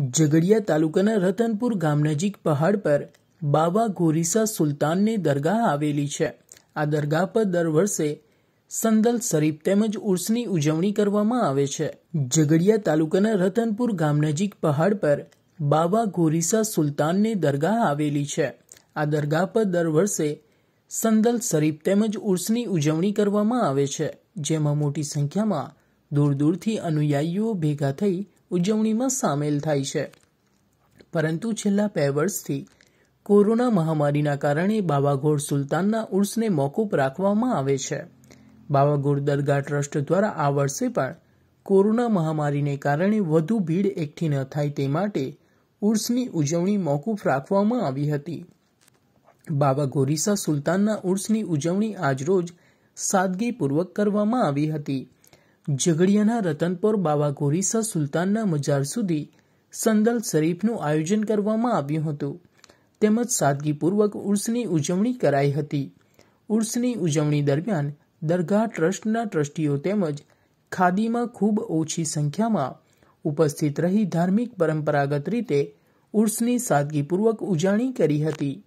ઝઘડિયા તાલુકાના રતનપુર ગામ નજીક પહાડ પર બાબા ગોરીસા સુલતાનની દરગાહ આવેલી છે આ દરગાહ પર દર વર્ષે સંદલ શરીફ તેમજ ઉર્સની ઉજવણી કરવામાં આવે છે ઝઘડિયા તાલુકાના રતનપુર ગામ નજીક પહાડ પર બાબા ગોરીસા સુલતાનની દરગાહ આવેલી છે આ દરગાહ પર દર વર્ષે સંદલ શરીફ તેમજ ઉર્સની ઉજવણી કરવામાં આવે છે જેમાં મોટી સંખ્યામાં દૂર દૂરથી અનુયાયીઓ ભેગા થઈ ઉજવણીમાં સામેલ થાય છે પરંતુ છેલ્લા બે વર્ષથી કોરોના મહામારીના કારણે બાવાઘોડ સુલતાનના ઉર્સને મોકૂફ રાખવામાં આવે છે બાવાઘોડ દરગાહ ટ્રસ્ટ દ્વારા આ વર્ષે પણ કોરોના મહામારીને કારણે વધુ ભીડ એકઠી ન થાય તે માટે ઉર્સની ઉજવણી મોકૂફ રાખવામાં આવી હતી બાબા ગોરીસા સુલતાનના ઉર્સની ઉજવણી આજરોજ સાદગીપૂર્વક કરવામાં આવી હતી ઝઘડિયાના રતનપોર બાવા ગોરીસા સુલતાનના મજાર સુધી સંદલ શરીફનું આયોજન કરવામાં આવ્યું હતું તેમજ સાદગીપૂર્વક ઉર્સની ઉજવણી કરાઈ હતી ઉર્સની ઉજવણી દરમિયાન દરગાહ ટ્રસ્ટના ટ્રસ્ટીઓ તેમજ ખાદીમાં ખૂબ ઓછી સંખ્યામાં ઉપસ્થિત રહી ધાર્મિક પરંપરાગત રીતે ઉર્સની સાદગીપૂર્વક ઉજાણી કરી હતી